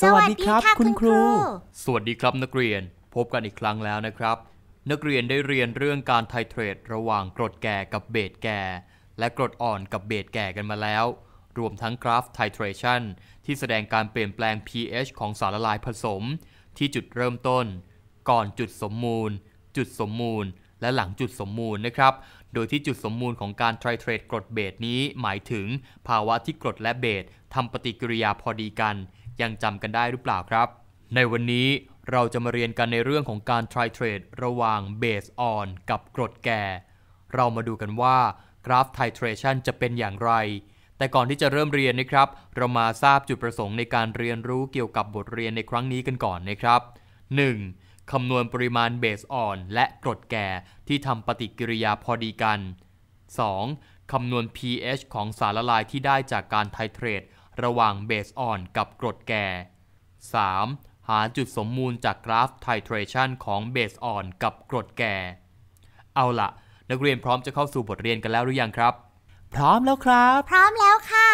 สวัสดีครับคุณครู สวัสดีครับนักเรียน พบกันอีกครั้งแล้วนะครับ นักเรียนได้เรียนเรื่องการไทเทรดระหว่างกรดแก่กับเบสแก่ และกรดอ่อนกับเบสแก่กันมาแล้ว รวมทั้งกราฟไทเทรชันที่แสดงการเปลี่ยนแปลง pH ของสารละลายผสม ที่จุดเริ่มต้น ก่อนจุดสมมูล จุดสมมูล และหลังจุดสมมูลนะครับ โดยที่จุดสมมูลของการไทเทรดกรดเบสนี้หมายถึง ภาวะที่กรดและเบสทำปฏิกิริยาพอดีกันยังจำกันได้หรือเปล่าครับ ในวันนี้เราจะมาเรียนกันในเรื่องของการ try trade ระหว่าง base on กับกรดแก่ เรามาดูกันว่ากราฟ titration จะเป็นอย่างไร แต่ก่อนที่จะเริ่มเรียนนะครับ เรามาทราบจุดประสงค์ในการเรียนรู้เกี่ยวกับบทเรียนในครั้งนี้กันก่อนนะครับ 1. คำนวณปริมาณบสอ่อนและกรดแก่ที่ทำปฏิกิริยาพอดีกัน 2. คำนวณ pH ของสารละลายที่ได้จากการไทเทรตระหว่างเบสอ่อนกับกรดแก่ 3. หาจุดสมมูลจากกราฟไทเทรชันของเบสอ่อนกับกรดแก่ เอาละนักเรียนพร้อมจะเข้าสู่บทเรียนกันแล้วหรือยังครับ พร้อมแล้วครับ พร้อมแล้วค่ะ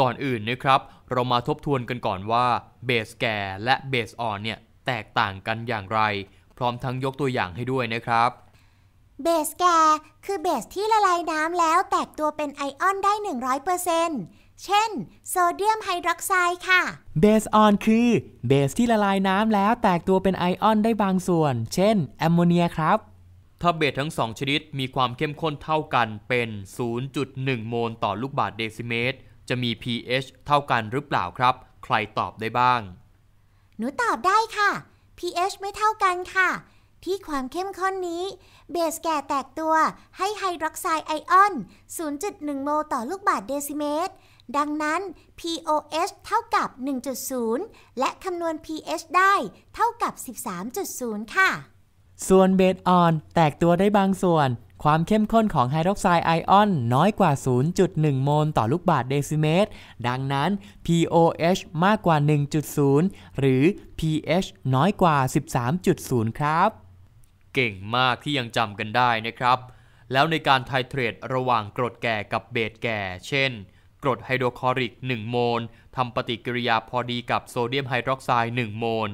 ก่อนอื่นนะครับ เรามาทบทวนกันก่อนว่าเบสแก่และเบสอ่อนเนี่ย แตกต่างกันอย่างไร พร้อมทั้งยกตัวอย่างให้ด้วยนะครับ เบสแก่คือเบสที่ละลายน้ำแล้วแตกตัวเป็นไอออนได้100%เเช่น โซเดียมไฮดรอกไซด์ค่ะเบสออนคือเบสที่ละลายน้ำแล้วแตกตัวเป็นไอออนได้บางส่วน เช่นแอมโมเนียครับ ถ้าเบสทั้งสองชนิดมีความเข้มข้นเท่ากันเป็น 0.1 โมลต่อลูกบาศก์เดซิเมตร จะมี pH เท่ากันหรือเปล่าครับ ใครตอบได้บ้าง หนูตอบได้ค่ะ pH ไม่เท่ากันค่ะ ที่ความเข้มข้นนี้ เบสแก่แตกตัวให้ไฮดรอกไซด์ไอออน0.1โมลต่อลูกบาศก์เดซิเมตรดังนั้น pOH เท่ากับ 1.0 และคำนวณ pH ได้เท่ากับ 13.0 ค่ะ ส่วนเบสออนแตกตัวได้บางส่วน ความเข้มข้นของไฮดรอกไซด์ไอออนน้อยกว่า 0.1 โมลต่อลูกบาศก์เดซิเมตร ดังนั้น pOH มากกว่า 1.0 หรือ pH น้อยกว่า 13.0 ครับ เก่งมากที่ยังจำกันได้นะครับ แล้วในการไทเทรดระหว่างกรดแก่กับเบสแก่ เช่นกรดไฮโดรคลอริก 1 โมล ทำปฏิกิริยาพอดีกับโซเดียมไฮดรอกไซด์ 1 โมล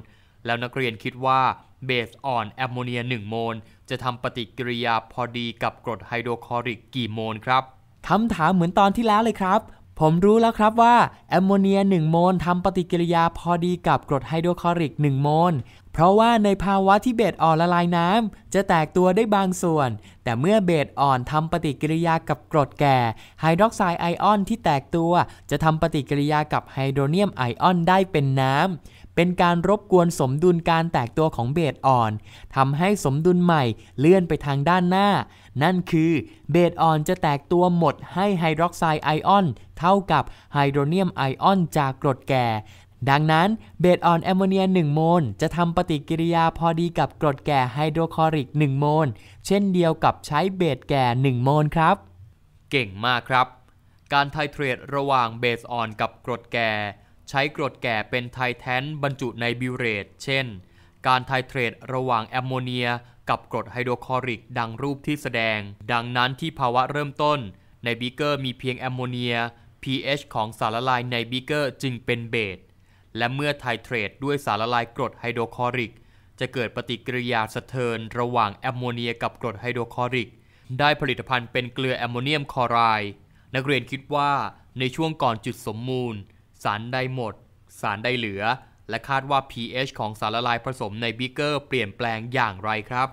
แล้วนักเรียนคิดว่าเบสอ่อนแอมโมเนีย 1 โมล จะทำปฏิกิริยาพอดีกับกรดไฮโดรคลอริกกี่โมลครับคำถามเหมือนตอนที่แล้วเลยครับ ผมรู้แล้วครับว่าแอมโมเนีย 1 โมลทำปฏิกิริยาพอดีกับกรดไฮโดรคลอริก 1 โมลเพราะว่าในภาวะที่เบ็ดอ่อนละลายน้ำจะแตกตัวได้บางส่วน แต่เมื่อเบ็ดอ่อนทำปฏิกิริยากับกรดแก่ ไฮดรอกไซด์ไอออน ที่แตกตัว จะทำปฏิกิริยากับไฮโดรเนียมไอออนได้เป็นน้ำ เป็นการรบกวนสมดุลการแตกตัวของเบตอ่อนทำให้สมดุลใหม่เลื่อนไปทางด้านหน้า นั่นคือเบตอ่อนจะแตกตัวหมดให้ไฮดรอกไซด์ไอออน เท่ากับไฮโดรเนียมไอออน จากกรดแก่ดังนั้นเบสออนแอมโมเนีย1โมลจะทำปฏิกิริยาพอดีกับกรดแก่ไฮโดรคลอริก1โมลเช่นเดียวกับใช้เบสแก่1โมลครับ เก่งมากครับ การไทเทรดระหว่างเบสออนกับกรดแก่ ใช้กรดแก่เป็นไทแทน บรรจุในบิวเรต เช่นการไทเทรดระหว่างแอมโมเนีย กับกรดไฮโดรคลอริกดังรูปที่แสดง ดังนั้นที่ภาวะเริ่มต้นในบีเกอร์มีเพียงแอมโมเนีย pH ของสารละลายในบีเกอร์จึงเป็นเบสและเมื่อไทเทรตด้วยสารละลายกรดไฮโดรคลอริก จะเกิดปฏิกิริยาสะเทินระหว่างแอมโมเนียกับกรดไฮโดรคลอริก ได้ผลิตภัณฑ์เป็นเกลือแอมโมเนียมคลอไรด์นักเรียนคิดว่า ในช่วงก่อนจุดสมมูล สารใดหมด สารใดเหลือ และคาดว่า pH ของสารละลายผสมในบิเกอร์เปลี่ยนแปลงอย่างไรครับ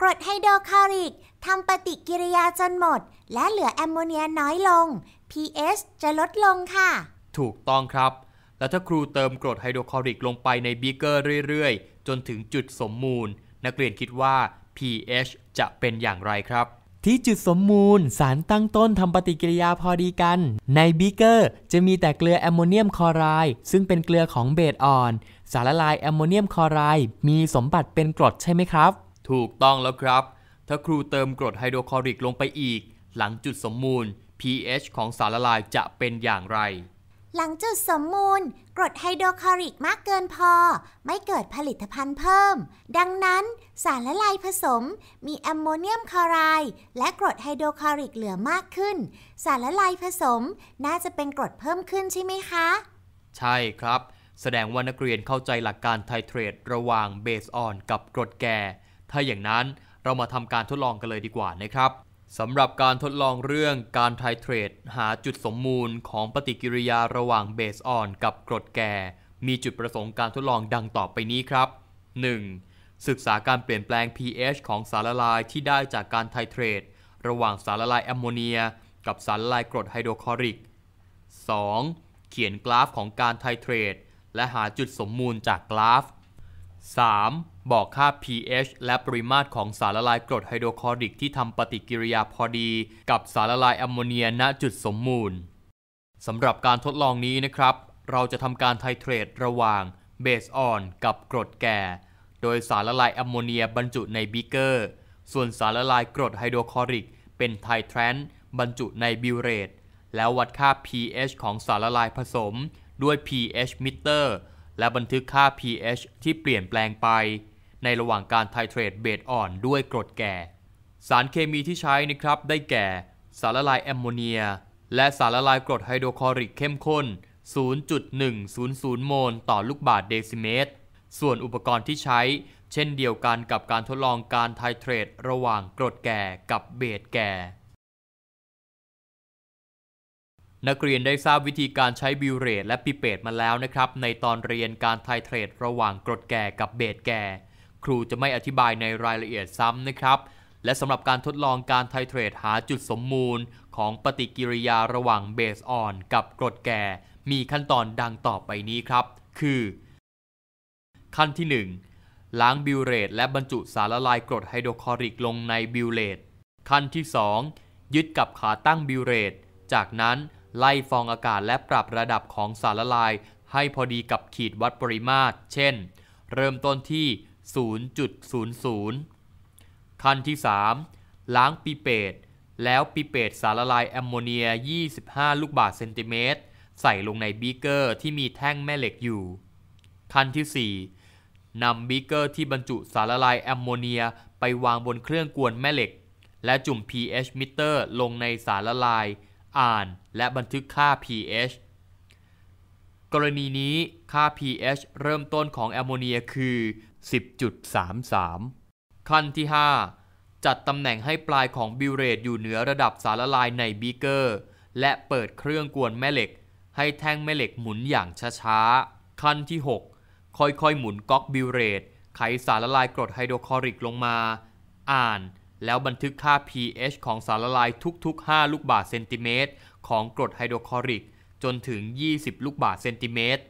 กรดไฮโดรคลอริกทำปฏิกิริยาจนหมด และเหลือแอมโมเนียน้อยลง pH จะลดลงค่ะ ถูกต้องครับแล้วถ้าครูเติมกรดไฮโดรคลอริกลงไปในบีเกอร์เรื่อยๆ จนถึงจุดสมมูล นักเรียนคิดว่า pH จะเป็นอย่างไรครับ ที่จุดสมมูล สารตั้งต้นทำปฏิกิริยาพอดีกัน ในบีเกอร์จะมีแต่เกลือแอมโมเนียมคลอไรด์ซึ่งเป็นเกลือของเบสอ่อน สารละลายแอมโมเนียมคลอไรด์มีสมบัติเป็นกรดใช่ไหมครับ ถูกต้องแล้วครับ ถ้าครูเติมกรดไฮโดรคลอริกลงไปอีกหลังจุดสมมูล pH ของสารละลายจะเป็นอย่างไรหลังจุดสมมูล กรดไฮโดรคลอริกมากเกินพอ ไม่เกิดผลิตภัณฑ์เพิ่ม ดังนั้นสารละลายผสมมีแอมโมเนียมคลอไรด์และกรดไฮโดรคลอริกเหลือมากขึ้น สารละลายผสมน่าจะเป็นกรดเพิ่มขึ้นใช่ไหมคะ ใช่ครับ แสดงว่านักเรียนเข้าใจหลักการไทเทรตระหว่างเบสออนกับกรดแก่ ถ้าอย่างนั้นเรามาทำการทดลองกันเลยดีกว่านะครับสำหรับการทดลองเรื่องการไทเทรดหาจุดสมมูลของปฏิกิริยาระหว่างเบสอ่อนกับกรดแก่ มีจุดประสงค์การทดลองดังต่อไปนี้ครับ 1. ศึกษาการเปลี่ยนแปลง pH ของสารละลายที่ได้จากการไทเทรดระหว่างสารละลายแอมโมเนียกับสารละลายกรดไฮโดรคลอริก 2. เขียนกราฟของการไทเทรดและหาจุดสมมูลจากกราฟ 3. บอกค่า pH และปริมาตรของสารละลายกรดไฮโดรคลอริก ที่ทำปฏิกิริยาพอดี กับสารละลายแอมโมเนียณจุดสมมูล สำหรับการทดลองนี้นะครับ เราจะทำการไทเทรตระหว่างเบสอ่อนกับกรดแก่ โดยสารละลายแอมโมเนีย บรรจุในบิเกอร์ ส่วนสารละลายกรดไฮโดรคลอริก เป็นไทเทรนบรรจุในบิวเรต แล้ววัดค่า pH ของสารละลายผสม ด้วย pH ิเตอร์และบันทึกค่า pH ที่เปลี่ยนแปลงไป ในระหว่างการไทเทรตเบสอ่อนด้วยกรดแก่ สารเคมีที่ใช้นะครับ ได้แก่ สารละลายแอมโมเนีย และสารละลายกรดไฮโดรคลอริกเข้มข้น 0.100 โมลต่อลูกบาศก์เดซิเมตร ส่วนอุปกรณ์ที่ใช้ เช่นเดียวกันกับการทดลองการไทเทรตระหว่างกรดแก่กับเบสแก่นักเรียนได้ทราบวิธีการใช้บิวเรตและปิเปตมาแล้วนะครับในตอนเรียนการไทเทรดระหว่างกรดแก่กับเบสแก่ ครูจะไม่อธิบายในรายละเอียดซ้ำนะครับ และสำหรับการทดลองการไทเทรดหาจุดสมมูล ของปฏิกิริยาระหว่างเบสอ่อน กับกรดแก่มีขั้นตอนดังต่อไปนี้ครับ คือ ขั้นที่ 1 ล้างบิวเรตและบรรจุสารละลายกรดไฮโดรคลอริกลงในบิวเรตขั้นที่ 2 ยึดกับขาตั้งบิวเรตจากนั้นไล่ฟองอากาศและปรับระดับของสารละลายให้พอดีกับขีดวัดปริมาตร เช่น เริ่มต้นที่ 0.00ขั้นที่ 3 ล้างปิเปต แล้วปิเปตสารละลายแอมโมเนีย 25 ลูกบาศก์เซนติเมตร ใส่ลงในบีเกอร์ที่มีแท่งแม่เหล็กอยู่ ขั้นที่ 4นำบีเกอร์ที่บรรจุสารละลายแอมโมเนียไปวางบนเครื่องกวนแม่เหล็ก และจุ่ม pH มิเตอร์ลงในสารละลายอ่าน และบันทึกค่า pH กรณีนี้ค่า pH เริ่มต้นของแอมโมเนียคือ 10.33 ขั้นที่ 5 จัดตำแหน่งให้ปลายของบิวเรตอยู่เหนือระดับสารละลายในบีเกอร์ และเปิดเครื่องกวนแม่เหล็ก ให้แท่งแม่เหล็กหมุนอย่างช้าๆ ขั้นที่ 6 ค่อยๆ หมุนก๊อกบิวเรตไขสารละลายกรดไฮโดรคลอริกลงมา อ่านแล้วบันทึกค่า pH ของสารละลายทุกๆ 5 ลูกบาศก์เซนติเมตร ของกรดไฮโดรคลอริกจนถึง 20 ลูกบาศก์เซนติเมตร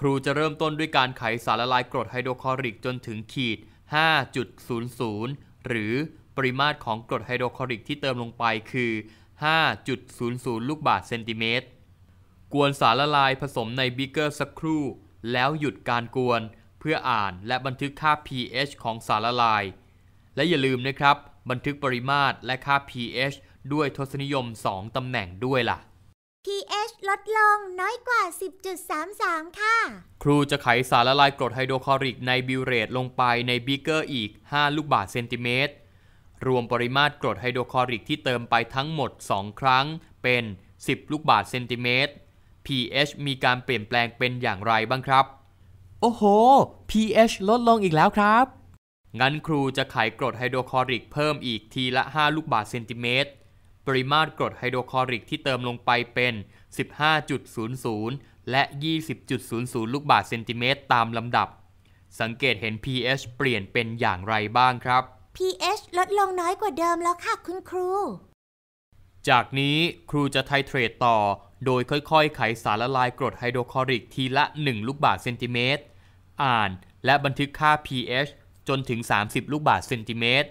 ครูจะเริ่มต้นด้วยการไขสารละลายกรดไฮโดรคลอริกจนถึงขีด 5.00 หรือปริมาตรของกรดไฮโดรคลอริกที่เติมลงไปคือ 5.00ลูกบาศก์เซนติเมตร กวนสารละลายผสมในบิเกอร์สักครู่แล้วหยุดการกวน เพื่ออ่านและบันทึกค่า pH ของสารละลายและอย่าลืมนะครับ บันทึกปริมาตรและค่า pH ด้วยทศนิยม 2 ตำแหน่งด้วยล่ะ pH ลดลงน้อยกว่า 10.33 ค่ะ ครูจะไขสารละลายกรดไฮโดรคลอริกในบิวเรตลงไปในบีเกอร์อีก 5 ลูกบาศก์เซนติเมตร รวมปริมาตรกรดไฮโดรคลอริกที่เติมไปทั้งหมด 2 ครั้งเป็น 10 ลูกบาศก์เซนติเมตร pH มีการเปลี่ยนแปลงเป็นอย่างไรบ้างครับ โอ้โห pH ลดลงอีกแล้วครับงั้นครูจะไขกรดไฮโดรคลอริกเพิ่มอีกทีละ 5 ลูกบาศก์เซนติเมตร ปริมาตรกรดไฮโดรคลอริกที่เติมลงไปเป็น 15.00 และ 20.00 ลูกบาศก์เซนติเมตรตามลำดับ สังเกตเห็น pH เปลี่ยนเป็นอย่างไรบ้างครับ pH ลดลงน้อยกว่าเดิมแล้วค่ะคุณครู จากนี้ครูจะไทเทรตต่อ โดยค่อยๆไขสารละลายกรดไฮโดรคลอริกทีละ 1 ลูกบาศก์เซนติเมตร อ่านและบันทึกค่า pH จนถึง 30 ลูกบาศก์เซนติเมตร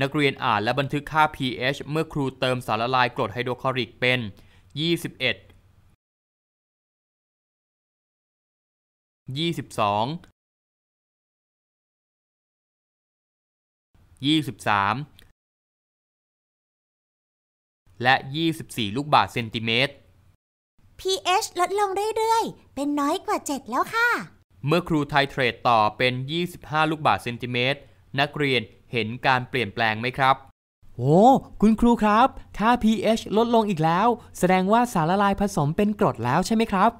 นักเรียนอ่านและบันทึกค่า pH เมื่อครูเติมสารละลายกรดไฮโดรคลอริกเป็น 21 22 23 และ 24 ลูกบาศก์เซนติเมตร pH ลดลงเรื่อยๆ เป็นน้อยกว่า 7 แล้วค่ะเมื่อครูไทเทรดต่อเป็น 25 ลูกบาศก์เซนติเมตร นักเรียนเห็นการเปลี่ยนแปลงไหมครับโอ้คุณครูครับ ค่า pH ลดลงอีกแล้ว แสดงว่าสารละลายผสมเป็นกรดแล้วใช่ไหมครับ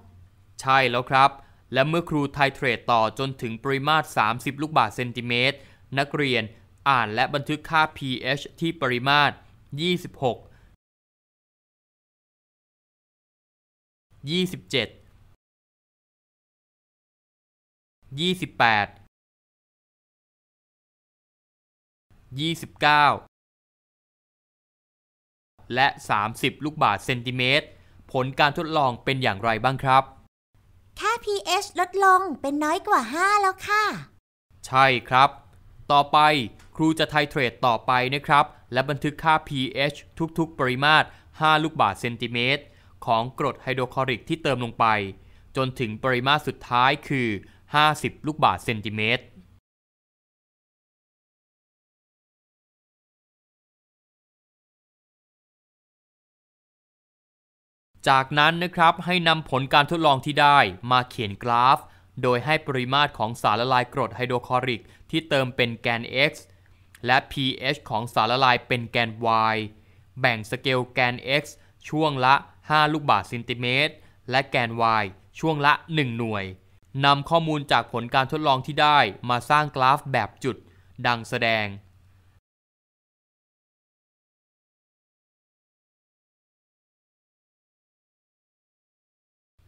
ใช่แล้วครับ และเมื่อครูไทเทรดต่อจนถึงปริมาตร 30 ลูกบาศก์เซนติเมตร นักเรียนอ่านและบันทึกค่า pH ที่ปริมาตร 26 27ยี่สิบแปดยี่สิบเก้าและสามิบลูกบาศก์เซนติเมตร ผลการทดลองเป็นอย่างไรบ้างครับ ค่า pH ลดลงเป็นน้อยกว่า 5 แล้วค่ะ ใช่ครับ ต่อไปครูจะไทเทรตต่อไปนะครับ และบันทึกค่า pH ทุกๆ ปริมาตร 5 ลูกบาศก์เซนติเมตร ของกรดไฮโดรคลอริกที่เติมลงไป จนถึงปริมาตรสุดท้ายคือ50ลูกบาทเซนติเมตร จากนั้นนะครับให้นำผลการทดลองที่ได้มาเขียนกราฟ โดยให้ปริมาตรของสารละลายกรดไฮโดรคลอริกที่เติมเป็นแกน x และ pH ของสารละลายเป็นแกน y แบ่งสเกลแกน x ช่วงละ 5 ลูกบาศก์เซนติเมตร และแกน y ช่วงละ 1 หน่วยนำข้อมูลจากผลการทดลองที่ได้มาสร้างกราฟแบบจุดดังแสดง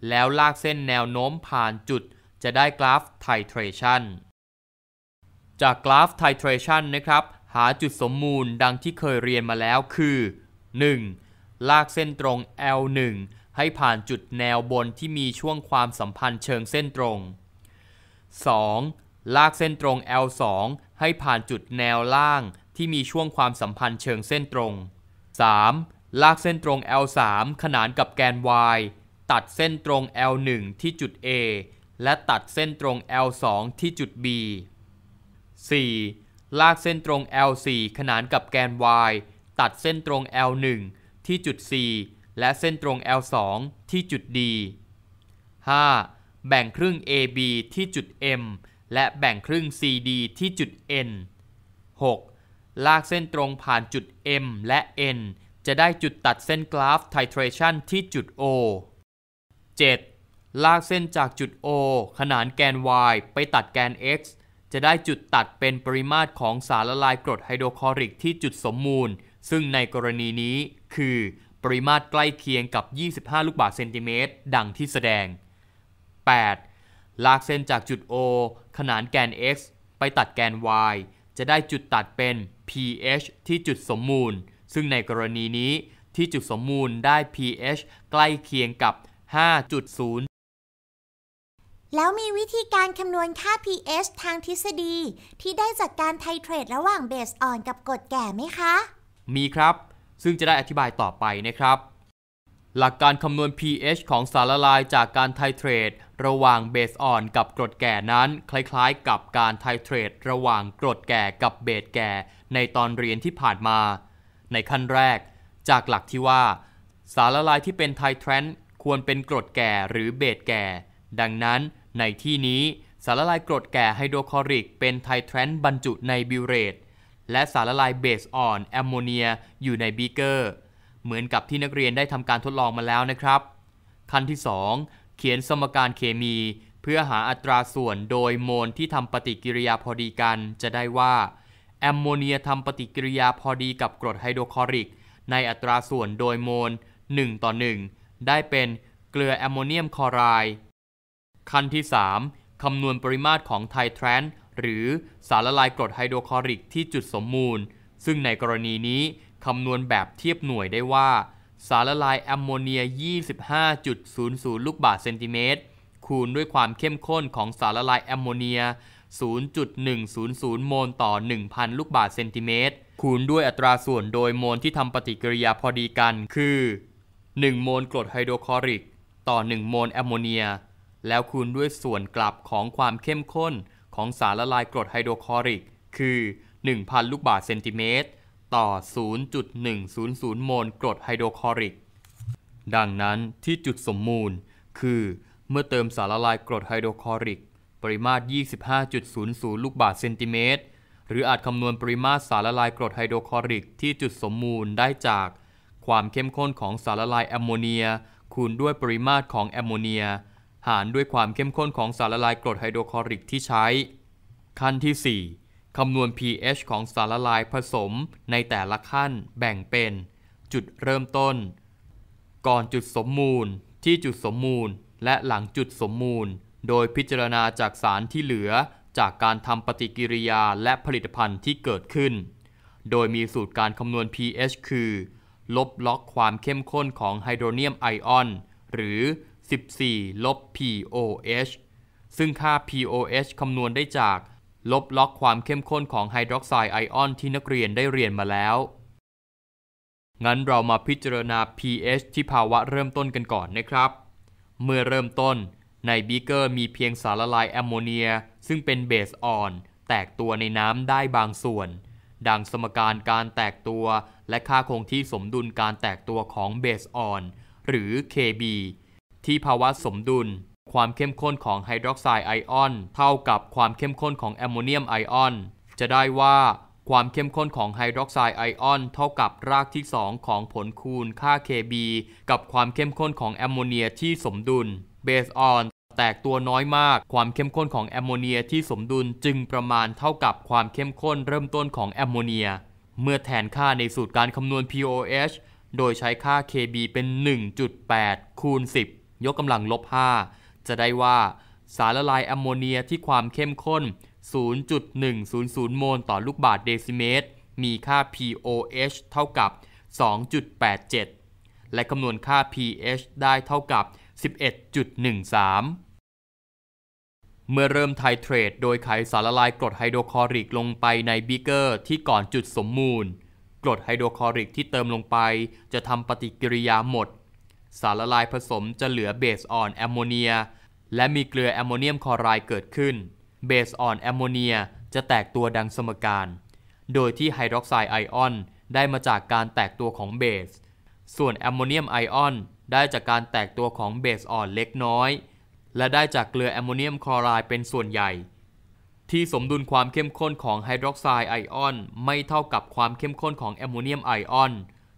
แล้วลากเส้นแนวโน้มผ่านจุดจะได้กราฟไทเทรชั o จากกราฟไทเทรชั o นะครับหาจุดสมมูลดังที่เคยเรียนมาแล้วคือ 1. ลากเส้นตรง L1 ให้ผ่านจุดแนวบนที่มีช่วงความสัมพันธ์เชิงเส้นตรง 2. ลากเส้นตรง L2 ให้ผ่านจุดแนวล่างที่มีช่วงความสัมพันธ์เชิงเส้นตรง 3. ลากเส้นตรง L3 ขนานกับแกน y ตัดเส้นตรง L1 ที่จุด A และตัดเส้นตรง L2 ที่จุด B 4. ลากเส้นตรง L4 ขนานกับแกน y ตัดเส้นตรง L1 ที่จุด C และเส้นตรง L2 ที่จุด D 5. แบ่งครึ่ง AB ที่จุด M และแบ่งครึ่ง CD ที่จุด N 6. ลากเส้นตรงผ่านจุด M และ N จะได้จุดตัดเส้นกราฟไทเทรชันที่จุด O 7. ลากเส้นจากจุด O ขนานแกน y ไปตัดแกน x จะได้จุดตัดเป็นปริมาตรของสารละลายกรดไฮโดรคลอริกที่จุดสมมูล ซึ่งในกรณีนี้คือปริมาตรใกล้เคียงกับ 25 ลูกบาศก์เซนติเมตร ดังที่แสดง 8. ลากเส้นจากจุด O ขนานแกน x ไปตัดแกน y จะได้จุดตัดเป็น ph ที่จุดสมมูล ซึ่งในกรณีนี้ที่จุดสมมูลได้ ph ใกล้เคียงกับ 5.0 แล้วมีวิธีการคำนวณค่า pH ทางทฤษฎีที่ได้จากการไทเทรดระหว่างเบสอ่อนกับกรดแก่ไหมคะ มีครับซึ่งจะได้อธิบายต่อไปนะครับ หลักการคำนวณ pH ของสารละลายจากการไทเทรตระหว่างเบสอ่อนกับกรดแก่นั้น คล้ายๆกับการไทเทรตระหว่างกรดแก่กับเบสแก่ในตอนเรียนที่ผ่านมา ในขั้นแรก จากหลักที่ว่า สารละลายที่เป็นไทเทรนควรเป็นกรดแก่หรือเบสแก่ ดังนั้นในที่นี้สารละลายกรดแก่ไฮโดรคลอริก เป็นไทเทรนบรรจุในบิวเรตและสารละลายเบสอ่อนแอมโมเนียอยู่ในบีเกอร์เหมือนกับที่นักเรียนได้ทำการทดลองมาแล้วนะครับ ขั้นที่ 2 เขียนสมการเคมี เพื่อหาอัตราส่วนโดยโมลที่ทำปฏิกิริยาพอดีกัน จะได้ว่า แอมโมเนียทำปฏิกิริยาพอดีกับกรดไฮโดรคลอริก ในอัตราส่วนโดยโมล1ต่อ 1 ได้เป็นเกลือแอมโมเนียมคลอไรด์ขั้นที่ 3คำนวณปริมาตรของไททรานหรือสารละลายกรดไฮโดรคลอริกที่จุดสมมูล ซึ่งในกรณีนี้คำนวณแบบเทียบหน่วยได้ว่า สารละลายแอมโมเนีย 25.00ลูกบาศก์เซนติเมตร คูณด้วยความเข้มข้นของสารละลายแอมโมเนีย 0.100 โมลต่อ 1,000 ลูกบาศก์เซนติเมตร คูณด้วยอัตราส่วนโดยโมลที่ทำปฏิกิริยาพอดีกันคือ 1 โมลกรดไฮโดรคลอริก ต่อ 1 โมลแอมโมเนีย แล้วคูณด้วยส่วนกลับของความเข้มข้นของสารละลายกรดไฮโดรคลอริก คือ 1,000 ลูกบาศก์เซนติเมตร ต่อ 0.100 โมลกรดไฮโดรคลอริกดังนั้นที่จุดสมมูล คือเมื่อเติมสารละลายกรดไฮโดรคลอริก ปริมาตร 25.00ลูกบาศก์เซนติเมตร หรืออาจคำนวณปริมาตรสารละลายกรดไฮโดรคลอริกที่จุดสมมูล ได้จากความเข้มข้นของสารละลายแอมโมเนีย คูณด้วยปริมาตรของแอมโมเนียหารด้วยความเข้มข้นของสารละลายกรดไฮโดรคลอริก ที่ใช้ ขั้นที่ 4คำนวณ pH ของสารละลายผสมในแต่ละขั้นแบ่งเป็น จุดเริ่มต้น ก่อนจุดสมมูลที่จุดสมมูลและหลังจุดสมมูล โดยพิจารณาจากสารที่เหลือ จากการทำปฏิกิริยาและผลิตภัณฑ์ที่เกิดขึ้น โดยมีสูตรการคำนวณ pH คือลบล็อกความเข้มข้นของไฮโดรเนียมไอออน หรือ14ลบ POH ซึ่งค่า POH คำนวณได้จาก ลบล็อกความเข้มข้นของไฮดรอกไซด์ไอออนที่นักเรียนได้เรียนมาแล้ว งั้นเรามาพิจารณา pH ที่ภาวะเริ่มต้นกันก่อนนะครับ เมื่อเริ่มต้นในบีเกอร์มีเพียงสารละลายแอมโมเนีย ซึ่งเป็นเบสอ่อนแตกตัวในน้ำได้บางส่วน ดังสมการการแตกตัวและค่าคงที่สมดุลการแตกตัวของเบสอ่อนหรือ Kb ที่ภาวะสมดุล ความเข้มข้นของไฮดรอกไซด์ไอออนเท่ากับความเข้มข้นของแอมโมเนียมไอออน จะได้ว่าความเข้มข้นของไฮดรอกไซด์ไอออนเท่ากับรากที่ 2 ของผลคูณค่า Kb กับความเข้มข้นของแอมโมเนียที่สมดุลเบสออนแตกตัวน้อยมาก ความเข้มข้นของแอมโมเนีย ที่สมดุลจึงประมาณเท่ากับความเข้มข้นเริ่มต้นของแอมโมเนีย เมื่อแทนค่าในสูตรการคำนวณ POH โดยใช้ค่า Kb เป็น 1.8คูณ10ยกกำลังลบ 5 จะได้ว่าสารละลายแอมโมเนียที่ความเข้มข้น 0.100 โมลต่อลูกบาศก์เดซิเมตร มีค่า pOH เท่ากับ 2.87 และคำนวณค่า pH ได้เท่ากับ 11.13 เมื่อเริ่มไทเทรดโดยายสารละลายกรดไฮโดรคลอริกลงไปในบีเกอร์ที่ก่อนจุดสมมูล กรดไฮโดรคลอริกที่เติมลงไปจะทำปฏิกิริยาหมดสารละลายผสมจะเหลือเบสอ่อนแอมโมเนียและมีเกลือแอมโมเนียมคลอไรด์เกิดขึ้น เบสอ่อนแอมโมเนียจะแตกตัวดังสมการ โดยที่ไฮดรอกไซด์ไอออนได้มาจากการแตกตัวของเบส ส่วนแอมโมเนียมไอออนได้จากการแตกตัวของเบสอ่อนเล็กน้อย และได้จากเกลือแอมโมเนียมคลอไรด์เป็นส่วนใหญ่ ที่สมดุลความเข้มข้นของไฮดรอกไซด์ไอออนไม่เท่ากับความเข้มข้นของแอมโมเนียมไอออน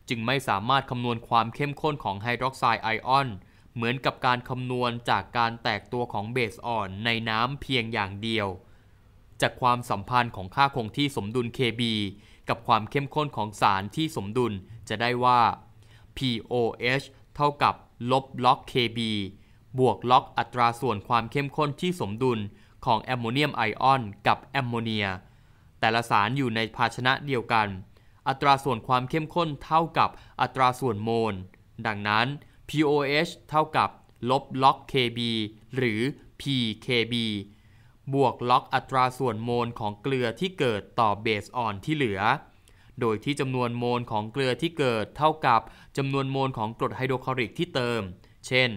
จึงไม่สามารถคำนวณความเข้มข้นของไฮดรอกไซด์ไอออนเหมือนกับการคำนวณจากการแตกตัวของเบสอ่อน ในน้ำเพียงอย่างเดียว จากความสัมพันธ์ของค่าคงที่สมดุล Kb กับความเข้มข้นของสารที่สมดุลจะได้ว่า POH เท่ากับลบล็อก Kb บวกล็อกอัตราส่วนความเข้มข้นที่สมดุลของแอมโมเนียมไอออนกับแอมโมเนีย แต่ละสารอยู่ในภาชนะเดียวกันอัตราส่วนความเข้มข้นเท่ากับอัตราส่วนโมล ดังนั้น POH เท่ากับลบล็อก KB หรือ PKB บวกล็อกอัตราส่วนโมลของเกลือที่เกิดต่อเบสอ่อนที่เหลือ โดยที่จำนวนโมลของเกลือที่เกิดเท่ากับจำนวนโมลของกรดไฮโดรคลอริกที่เติม เช่น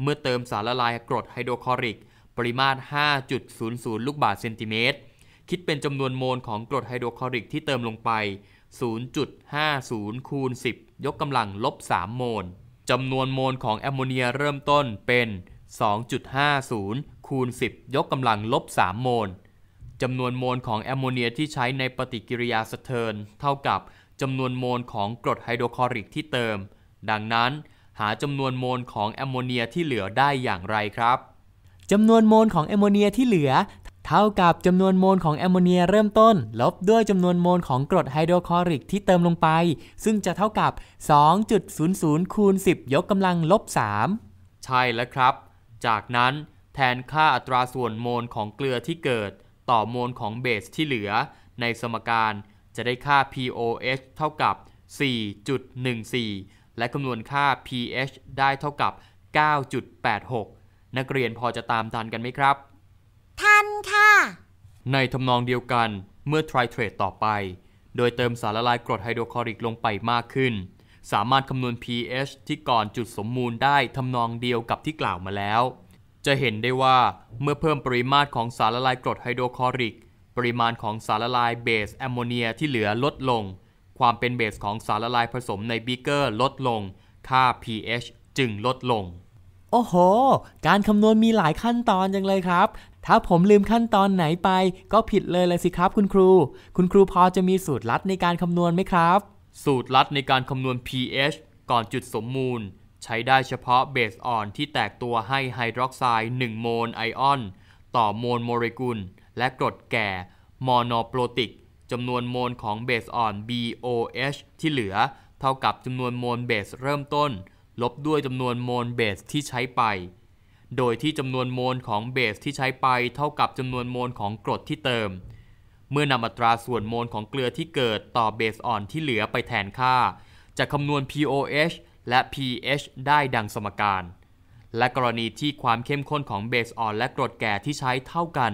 เมื่อเติมสารละลายกรดไฮโดรคลอริกปริมาตร5.00 ลูกบาศก์เซนติเมตร คิดเป็นจำนวนโมลของกรดไฮโดรคลอริกที่เติมลงไป0.50คูณ10 ยกกำลังลบ 3 โมลจำนวนโมลของแอมโมเนียเริ่มต้นเป็น 2.50คูณ10 ยกกำลังลบ 3 โมลจำนวนโมลของแอมโมเนียที่ใช้ในปฏิกิริยาสะเทินเท่ากับจำนวนโมลของกรดไฮโดรคลอริกที่เติม ดังนั้น หาจำนวนโมลของแอมโมเนียที่เหลือได้อย่างไรครับ จำนวนโมลของแอมโมเนียที่เหลือเท่ากับจำนวนโมลของแอมโมเนียเริ่มต้น ลบด้วยจำนวนโมลของกรดไฮโดรคลอริกที่เติมลงไป ซึ่งจะเท่ากับ 2.00 คูณ 10 ยกกำลังลบ 3 ใช่แล้วครับ จากนั้นแทนค่าอัตราส่วนโมลของเกลือที่เกิดต่อโมลของเบสที่เหลือ ในสมการจะได้ค่า pOH เท่ากับ 4.14 และคำนวณค่า pH ได้เท่ากับ 9.86 นักเรียนพอจะตามทันกันไหมครับทันค่ะ ในทำนองเดียวกันเมื่อไทรเทรตต่อไป โดยเติมสารละลายกรดไฮโดรคลอริกลงไปมากขึ้น สามารถคำนวณ pH ที่ก่อนจุดสมมูลได้ทำนองเดียวกับที่กล่าวมาแล้ว จะเห็นได้ว่าเมื่อเพิ่มปริมาตรของสารละลายกรดไฮโดรคลอริก ปริมาณของสารละลายเบสแอมโมเนีย ที่เหลือลดลง ความเป็นเบสของสารละลายผสมในบีเกอร์ลดลง ค่า pH จึงลดลงโอ้โห การคำนวณมีหลายขั้นตอนจังเลยครับ ถ้าผมลืมขั้นตอนไหนไป ก็ผิดเลยเลยสิครับคุณครู คุณครูพอจะมีสูตรลัดในการคำนวณไหมครับ สูตรลัดในการคำนวณ pH ก่อนจุดสมมูล ใช้ได้เฉพาะเบสอ่อนที่แตกตัวให้ไฮดรอกไซด์ 1 โมลไอออน ต่อโมลโมเลกุล และกรดแก่มอนโปรติกจำนวนโมลของเบสอ่อน BOH ที่เหลือเท่ากับจำนวนโมลเบสเริ่มต้นลบด้วยจำนวนโมลเบสที่ใช้ไป โดยที่จำนวนโมลของเบสที่ใช้ไปเท่ากับจำนวนโมลของกรดที่เติม เมื่อนำอัตราส่วนโมลของเกลือที่เกิดต่อเบสอ่อนที่เหลือไปแทนค่า จะคำนวณ pOH และ pH ได้ดังสมการ และกรณีที่ความเข้มข้นของเบสอ่อน และกรดแก่ที่ใช้เท่ากัน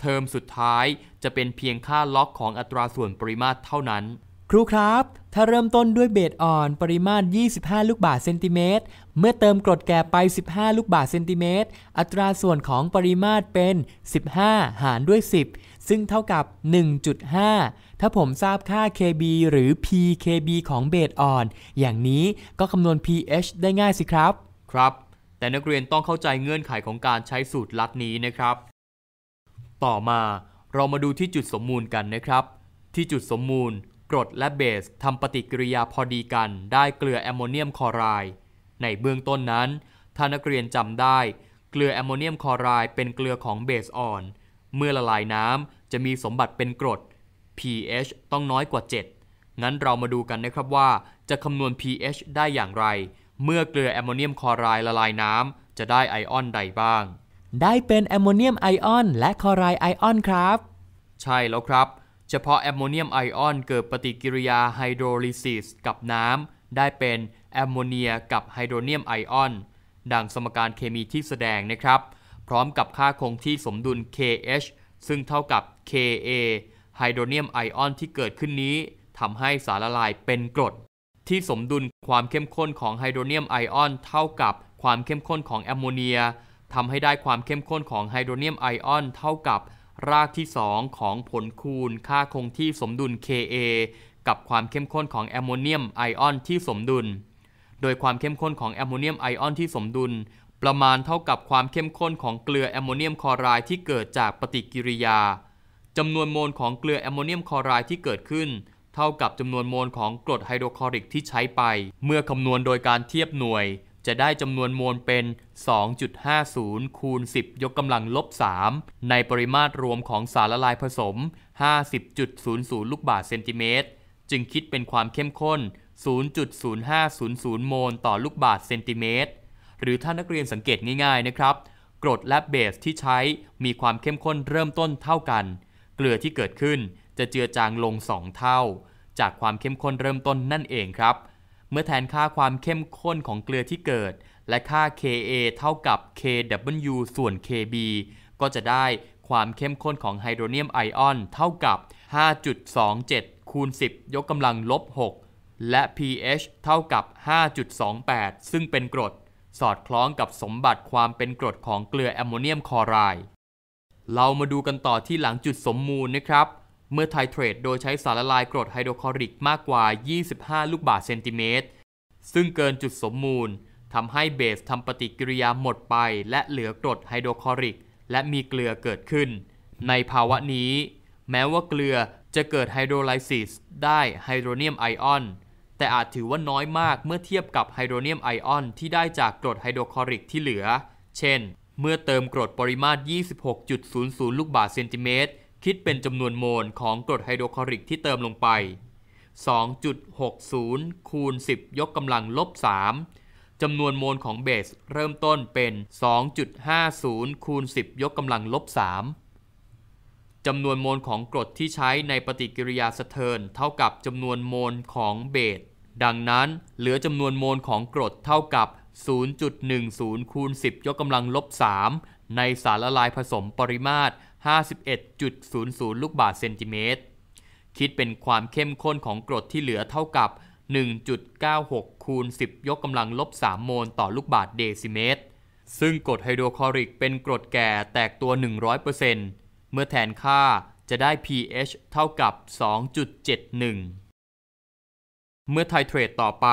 เทอมสุดท้ายจะเป็นเพียงค่าล็อกของอัตราส่วนปริมาตรเท่านั้น ครูครับถ้าเริ่มต้นด้วยเบสอ่อน ปริมาตร 25 ลูกบาศก์เซนติเมตร เมื่อเติมกรดแก่ไป 15 ลูกบาศก์เซนติเมตร อัตราส่วนของปริมาตรเป็น 15 หารด้วย 10 ซึ่งเท่ากับ 1.5 ถ้าผมทราบค่า Kb หรือ pKb ของเบสอ่อน อย่างนี้ก็คำนวณ pH ได้ง่ายสิครับ ครับ แต่นักเรียนต้องเข้าใจเงื่อนไขของการใช้สูตรลัดนี้นะครับ ต่อมาเรามาดูที่จุดสมมูลกันนะครับ ที่จุดสมมูลกรดและเบสทำปฏิกิริยาพอดีกัน ได้เกลือแอมโมเนียมคลอไรด์ในเบื้องต้นนั้น ถ้านักเรียนจำได้ เกลือแอมโมเนียมคลอไรด์เป็นเกลือของเบสอ่อน เมื่อละลายน้ำจะมีสมบัติเป็นกรด pH ต้องน้อยกว่า 7 งั้นเรามาดูกันนะครับว่า จะคำนวณ pH ได้อย่างไร เมื่อเกลือแอมโมเนียมคลอไรด์ละลายน้ำจะได้ไอออนใดบ้าง ได้เป็นแอมโมเนียมไอออนและคลอไรด์ไอออนครับ ใช่แล้วครับเฉพาะแอมโมเนียมไอออนเกิดปฏิกิริยาไฮโดรลิซิสกับน้ำ ได้เป็นแอมโมเนียกับไฮโดรเนียมไอออน ดังสมการเคมีที่แสดงนะครับ พร้อมกับค่าคงที่สมดุล KH ซึ่งเท่ากับ Ka ไฮโดรเนียมไอออนที่เกิดขึ้นนี้ทำให้สารละลายเป็นกรด ที่สมดุลความเข้มข้นของไฮโดรเนียมไอออน เท่ากับความเข้มข้นของแอมโมเนียทำให้ได้ความเข้มข้นของไฮโดรเนียมไอออน เท่ากับรากที่2ของผลคูณค่าคงที่สมดุล Ka กับความเข้มข้นของแอมโมเนียมไอออนที่สมดุล โดยความเข้มข้นของแอมโมเนียมไอออนที่สมดุล ประมาณเท่ากับความเข้มข้นของเกลือแอมโมเนียมคลอไรด์ที่เกิดจากปฏิกิริยา จำนวนโมลของเกลือแอมโมเนียมคลอไรด์ที่เกิดขึ้นเท่ากับ จำนวนโมลของกรดไฮโดรคลอริกที่ใช้ไปเมื่อคำนวณโดยการเทียบหน่วยจะได้จำนวนมวลเป็น 2.50 คูณ 10 ยกกำลังลบ 3 ในปริมาตรรวมของสารละลายผสม 50.00 ลูกบาศก์เซนติเมตร จึงคิดเป็นความเข้มข้น 0.0500 โมลต่อลูกบาศก์เซนติเมตร หรือถ้านักเรียนสังเกตง่ายๆนะครับ กรดและเบสที่ใช้มีความเข้มข้นเริ่มต้นเท่ากัน เกลือที่เกิดขึ้นจะเจือจางลง 2 เท่า จากความเข้มข้นเริ่มต้นนั่นเองครับเมื่อแทนค่าความเข้มข้นของเกลือที่เกิด และค่า Ka เท่ากับ Kw ส่วน Kb ก็จะได้ความเข้มข้นของไฮโดรเนียมไอออนเท่ากับ 5.27 คูณ 10 ยกกำลังลบ 6 และ pH เท่ากับ 5.28 ซึ่งเป็นกรด สอดคล้องกับสมบัติความเป็นกรดของเกลือแอมโมเนียมคลอไรด์เรามาดูกันต่อที่หลังจุดสมมูลนะครับเมื่อไทเทรดโดยใช้สารละลายกรดไฮโดรคลอริกมากกว่า 25 ลูกบาศก์เซนติเมตร ซึ่งเกินจุดสมมูล ทำให้เบสทำปฏิกิริยาหมดไปและเหลือกรดไฮโดรคลอริก และมีเกลือเกิดขึ้น ในภาวะนี้ แม้ว่าเกลือจะเกิดไฮโดรไลซิสได้ไฮโดรเนียมไอออน แต่อาจถือว่าน้อยมากเมื่อเทียบกับไฮโดรเนียมไอออน ที่ได้จากกรดไฮโดรคลอริกที่เหลือ เช่น เมื่อเติมกรดปริมาตร 26.00 ลูกบาศก์เซนติเมตรคิดเป็นจำนวนโมลของกรดไฮโดรคลอริกที่เติมลงไป 2.60 คูณ 10 ยกกำลังลบ 3จำนวนโมลของเบส เริ่มต้นเป็น 2.50 คูณ10ยกกำลังลบ 3จำนวนโมลของกรดที่ใช้ในปฏิกิริยาสะเทินเท่ากับจำนวนโมลของเบส ดังนั้น เหลือจำนวนโมลของกรดเท่ากับ 0.10 คูณ 10 ยกกำลังลบ 3 ในสารละลายผสมปริมาตร51.00ลูกบาศก์เซนติเมตร คิดเป็นความเข้มข้นของกรดที่เหลือเท่ากับ 1.96 คูณ 10 ยกกำลังลบ 3 โมลต่อลูกบาศก์เดซิเมตร ซึ่งกรดไฮโดรคลอริกเป็นกรดแก่แตกตัว 100%เมื่อแทนค่าจะได้ pH เท่ากับ 2.71 เมื่อไทเทรตต่อไป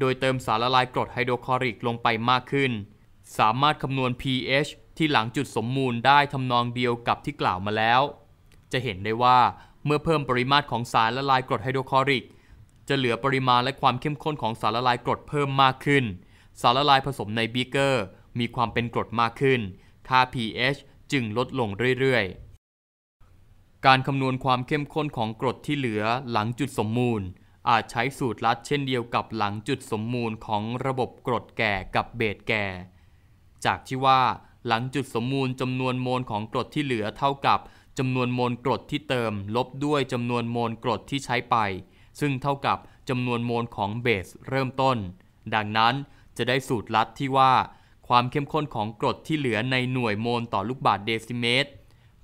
โดยเติมสารละลายกรดไฮโดรคลอริกลงไปมากขึ้น สามารถคำนวณ pH ที่หลังจุดสมมูลได้ทำนองเดียวกับที่กล่าวมาแล้ว จะเห็นได้ว่าเมื่อเพิ่มปริมาตรของสารละลายกรดไฮโดรคลอริก จะเหลือปริมาณและความเข้มข้นของสารละลายกรดเพิ่มมากขึ้น สารละลายผสมในบีเกอร์มีความเป็นกรดมากขึ้น ค่า pH จึงลดลงเรื่อย ๆ การคำนวณความเข้มข้นของกรดที่เหลือหลังจุดสมมูล อาจใช้สูตรลัดเช่นเดียวกับหลังจุดสมมูลของระบบกรดแก่กับเบสแก่ จากที่ว่าหลังจุดสมมูล จำนวนโมลของกรดที่เหลือ เท่ากับจำนวนโมลกรดที่เติม ลบด้วยจำนวนโมลกรดที่ใช้ไป ซึ่งเท่ากับจำนวนโมลของเบสเริ่มต้น ดังนั้นจะได้สูตรลัดที่ว่า ความเข้มข้นของกรดที่เหลือในหน่วยโมลต่อลูกบาศก์เดซิเมตร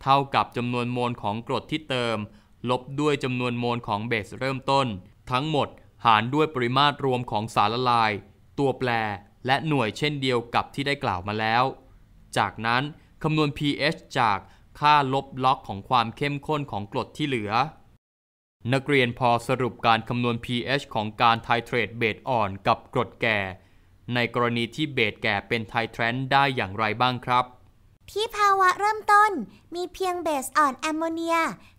เท่ากับจำนวนโมลของกรดที่เติม ลบด้วยจำนวนโมลของเบสเริ่มต้น ทั้งหมดหารด้วยปริมาตรรวมของสารละลาย ตัวแปร และหน่วยเช่นเดียวกับที่ได้กล่าวมาแล้วจากนั้นคำนวณ pH จากค่าลบล็อกของความเข้มข้นของกรดที่เหลือ นักเรียนพอสรุปการคำนวณ pH ของการไทเทรตเบสอ่อนกับกรดแก่ ในกรณีที่เบสแก่เป็นไทเทรนได้อย่างไรบ้างครับ ที่ภาวะเริ่มต้นมีเพียงเบสอ่อนแอมโมเนีย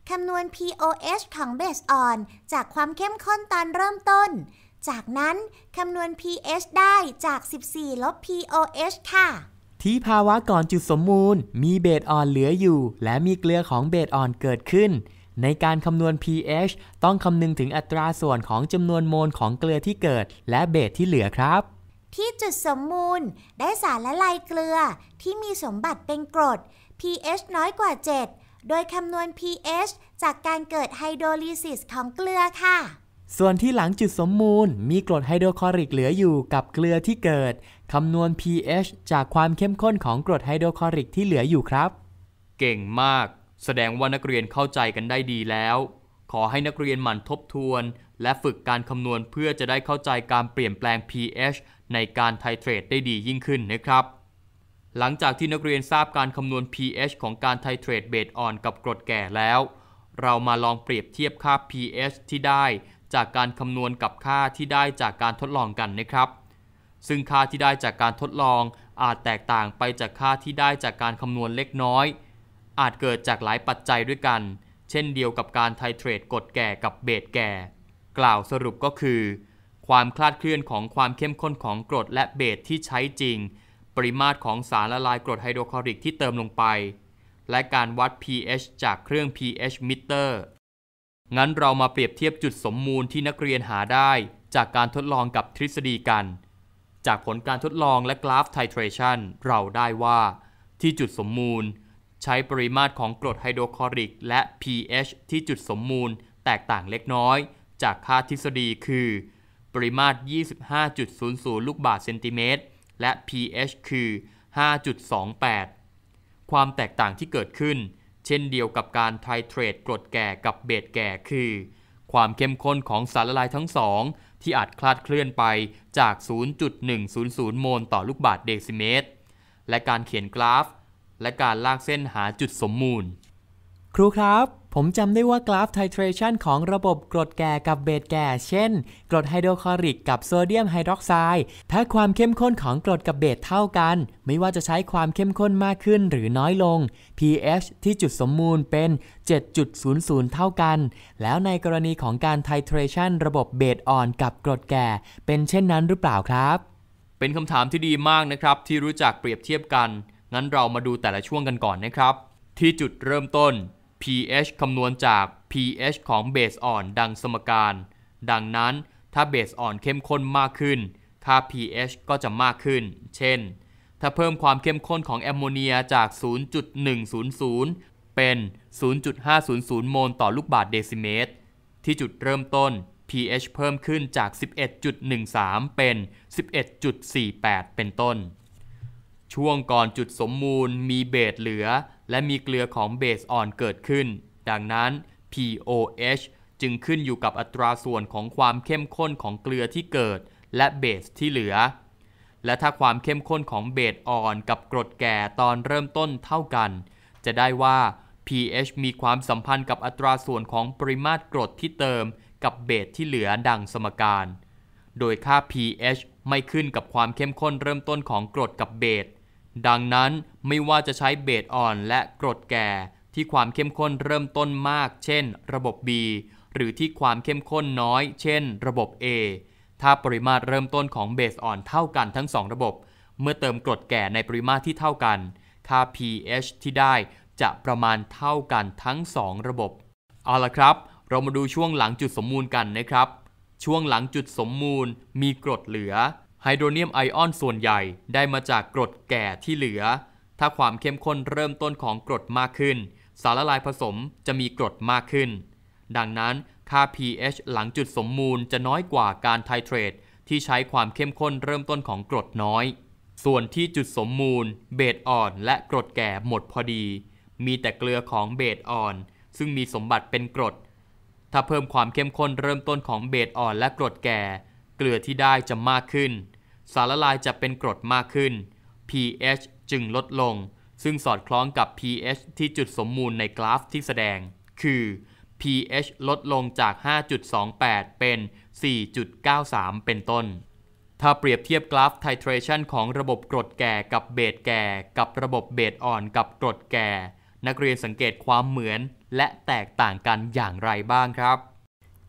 คำนวณ pOH ของเบสอ่อนจากความเข้มข้นตอนเริ่มต้น จากนั้นคำนวณ pH ได้จาก 14ลบ pOH ค่ะที่ภาวะก่อนจุดสมมูลมีเบสอ่อนเหลืออยู่และมีเกลือของเบสอ่อนเกิดขึ้น ในการคำนวณ pH ต้องคำนึงถึงอัตราส่วนของจำนวนโมลของเกลือที่เกิดและเบสที่เหลือครับ ที่จุดสมมูลได้สารละลายเกลือที่มีสมบัติเป็นกรด pH น้อยกว่า 7 โดยคำนวณ pH จากการเกิดไฮโดรลิซิสของเกลือค่ะ ส่วนที่หลังจุดสมมูลมีกรดไฮโดรคลอริกเหลืออยู่กับเกลือที่เกิดคำนวณ pH จากความเข้มข้นของกรดไฮโดรคลอริกที่เหลืออยู่ครับ เก่งมาก แสดงว่านักเรียนเข้าใจกันได้ดีแล้ว ขอให้นักเรียนหมั่นทบทวน และฝึกการคำนวณเพื่อจะได้เข้าใจการเปลี่ยนแปลง pH ในการไทเทรตได้ดียิ่งขึ้นนะครับ หลังจากที่นักเรียนทราบการคำนวณ pH ของการไทเทรตเบสอ่อนกับกรดแก่แล้ว เรามาลองเปรียบเทียบค่า pH ที่ได้ จากการคำนวณกับค่าที่ได้จากการทดลองกันนะครับซึ่งค่าที่ได้จากการทดลองอาจแตกต่างไปจากค่าที่ได้จากการคำนวณเล็กน้อย อาจเกิดจากหลายปัจจัยด้วยกัน เช่นเดียวกับการไทเทรดกดแก่กับเบสแก่ กล่าวสรุปก็คือ ความคลาดเคลื่อนของความเข้มข้นของกรดและเบสที่ใช้จริง ปริมาตรของสารละลายกรดไฮโดรคลอริกที่เติมลงไป และการวัด pH จากเครื่อง pH meter งั้นเรามาเปรียบเทียบจุดสมมูลที่นักเรียนหาได้ จากการทดลองกับทฤษฎีกันจากผลการทดลองและกราฟไทเทรชันเราได้ว่า ที่จุดสมมูล ใช้ปริมาตรของกรดไฮโดรคลอริกและ pH ที่จุดสมมูล แตกต่างเล็กน้อย จากค่าทฤษฎีคือ ปริมาตร 25.00 ลูกบาศก์เซนติเมตร และ pH คือ 5.28 ความแตกต่างที่เกิดขึ้น เช่นเดียวกับการไทเทรตกรดแก่กับเบสแก่คือ ความเข้มข้นของสารละลายทั้งสองที่อาจคลาดเคลื่อนไปจาก 0.100 โมลต่อลูกบาศก์เดซิเมตร และการเขียนกราฟ และการลากเส้นหาจุดสมมูลครูครับ ผมจำได้ว่ากราฟไทเทรชันของระบบกรดแก่กับเบสแก่ เช่น กรดไฮโดรคลอริกกับโซเดียมไฮดรอกไซด์ ถ้าความเข้มข้นของกรดกับเบสเท่ากัน ไม่ว่าจะใช้ความเข้มข้นมากขึ้นหรือน้อยลง pH ที่จุดสมมูลเป็น 7.00 เท่ากัน แล้วในกรณีของการไทเทรชันระบบเบสอ่อนกับกรดแก่ เป็นเช่นนั้นหรือเปล่าครับ เป็นคำถามที่ดีมากนะครับที่รู้จักเปรียบเทียบกัน งั้นเรามาดูแต่ละช่วงกันก่อนนะครับ ที่จุดเริ่มต้น pH คำนวณจาก pH ของเบสอ่อนดังสมการ ดังนั้นถ้าเบสอ่อนเข้มข้นมากขึ้นค่า pH ก็จะมากขึ้น เช่น ถ้าเพิ่มความเข้มข้นของแอมโมเนียจาก 0.100 เป็น 0.500 โมลต่อลูกบาศก์เดซิเมตร ที่จุดเริ่มต้น pH เพิ่มขึ้นจาก 11.13 เป็น 11.48 เป็นต้นช่วงก่อนจุดสมมูลมีเบสเหลือ และมีเกลือของเบสอ่อนเกิดขึ้น ดังนั้น POH จึงขึ้นอยู่กับอัตราส่วนของความเข้มข้นของเกลือที่เกิด และเบสที่เหลือ และถ้าความเข้มข้นของเบสอ่อนกับกรดแก่ตอนเริ่มต้นเท่ากัน จะได้ว่า pH มีความสัมพันธ์กับอัตราส่วนของปริมาตรกรดที่เติมกับเบสที่เหลือดังสมการ โดยค่า pH ไม่ขึ้นกับความเข้มข้นเริ่มต้นของกรดกับเบสดังนั้นไม่ว่าจะใช้เบสอ่อนและกรดแก่ที่ความเข้มข้นเริ่มต้นมาก เช่นระบบ B หรือที่ความเข้มข้นน้อย เช่นระบบ A ถ้าปริมาตรเริ่มต้นของเบสอ่อนเท่ากันทั้ง 2 ระบบเมื่อเติมกรดแก่ในปริมาตรที่เท่ากันค่า pH ที่ได้จะประมาณเท่ากันทั้ง 2 ระบบเอาละครับ เรามาดูช่วงหลังจุดสมมูลกันนะครับ ช่วงหลังจุดสมมูลมีกรดเหลือไฮโดรเนียมไอออน ส่วนใหญ่ได้มาจากกรดแก่ที่เหลือ ถ้าความเข้มข้นเริ่มต้นของกรดมากขึ้น สารละลายผสมจะมีกรดมากขึ้น ดังนั้นค่า pH หลังจุดสมมูลจะน้อยกว่าการไทเทรตที่ใช้ความเข้มข้นเริ่มต้นของกรดน้อย ส่วนที่จุดสมมูลเบสอ่อนและกรดแก่หมดพอดี มีแต่เกลือของเบสอ่อน ซึ่งมีสมบัติเป็นกรด ถ้าเพิ่มความเข้มข้นเริ่มต้นของเบสอ่อนและกรดแก่ เกลือที่ได้จะมากขึ้นสารละลายจะเป็นกรดมากขึ้น pH จึงลดลง ซึ่งสอดคล้องกับ pH ที่จุดสมมูลในกราฟที่แสดง คือ pH ลดลงจาก 5.28 เป็น 4.93 เป็นต้น ถ้าเปรียบเทียบกราฟไทเทรชันของระบบกรดแก่กับเบสแก่ กับระบบเบสอ่อนกับกรดแก่ นักเรียนสังเกตความเหมือน และแตกต่างกันอย่างไรบ้างครับ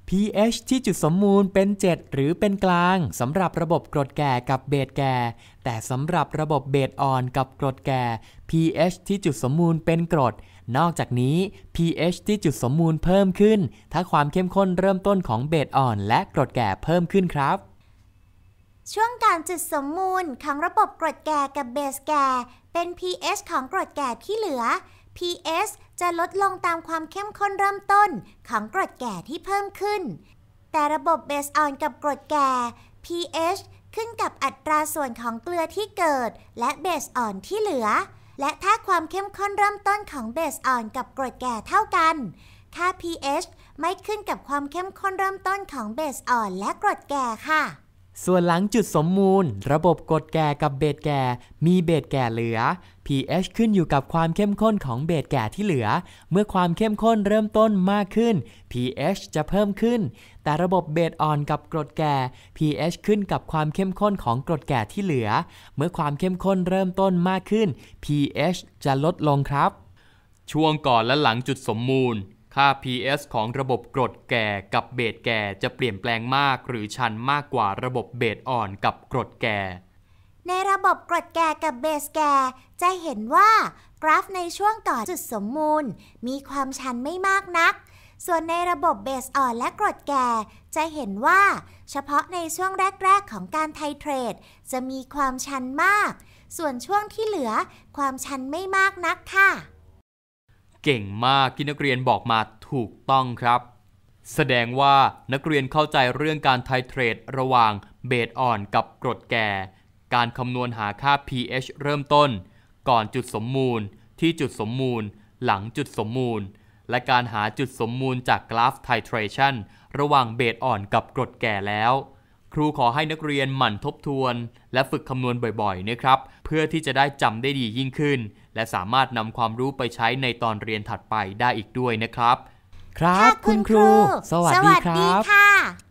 pH ที่จุดสมมูลเป็น 7 หรือเป็นกลางสำหรับระบบกรดแก่กับเบสแก่แต่สำหรับระบบเบสอ่อนกับกรดแก่ pH ที่จุดสมมูลเป็นกรด นอกจากนี้ pH ที่จุดสมมูลเพิ่มขึ้น ถ้าความเข้มข้นเริ่มต้นของเบสอ่อน และกรดแก่เพิ่มขึ้นครับ ช่วงการจุดสมมูลของระบบกรดแก่กับเบสแก่เป็น pH ของกรดแก่ที่เหลือ PS จะลดลงตามความเข้มข้นเริ่มต้นของกรดแก่ที่เพิ่มขึ้น แต่ระบบเบสออนกับกรดแก่ pH ขึ้นกับอัตราส่วนของเกลือที่เกิด และเบสอ่อนที่เหลือ และถ้าความเข้มข้นเริ่มต้นของเบสอ่อนกับกรดแก่เท่ากัน ค่า pH ไม่ขึ้นกับความเข้มข้นเริ่มต้นของเบสอ่อนและกรดแก่ค่ะส่วนหลังจุดสมมูล ระบบกดแก่กับเบสแก่ มีเบสแก่เหลือ pH ขึ้นอยู่กับความเข้มข้นของเบสแก่ที่เหลือ เมื่อความเข้มข้นเริ่มต้นมากขึ้น pH จะเพิ่มขึ้น แต่ระบบเบสอ่อนกับกรดแก่ pH ขึ้นกับความเข้มข้นของกรดแก่ที่เหลือ เมื่อความเข้มข้นเริ่มต้นมากขึ้น pH จะลดลงครับ ช่วงก่อนและหลังจุดสมมูลค่า PS ของระบบกรดแก่กับเบสแก่จะเปลี่ยนแปลงมากหรือชันมากกว่าระบบเบสอ่อนกับกรดแก่ ในระบบกรดแก่กับเบสแก่จะเห็นว่า กราฟในช่วงต่อจุดสมมูล มีความชันไม่มากนัก ส่วนในระบบเบสอ่อนและกรดแก่จะเห็นว่า เฉพาะในช่วงแรกๆ ของการไทเทรดจะมีความชันมาก ส่วนช่วงที่เหลือ ความชันไม่มากนักค่ะเก่งมากที่นักเรียนบอกมาถูกต้องครับ แสดงว่านักเรียนเข้าใจเรื่องการไทเทรดระหว่างเบสอ่อนกับกรดแก่ การคำนวณหาค่า pH เริ่มต้น ก่อนจุดสมมูลที่จุดสมมูลหลังจุดสมมูลและการหาจุดสมมูลจากกราฟไทเทรชันระหว่างเบสอ่อนกับกรดแก่แล้ว ครูขอให้นักเรียนหมั่นทบทวน และฝึกคำนวณบ่อยๆนะครับเพื่อที่จะได้จำได้ดียิ่งขึ้น และสามารถนำความรู้ไปใช้ในตอนเรียนถัดไปได้อีกด้วยนะครับ ครับคุณครู สวัสดีครับ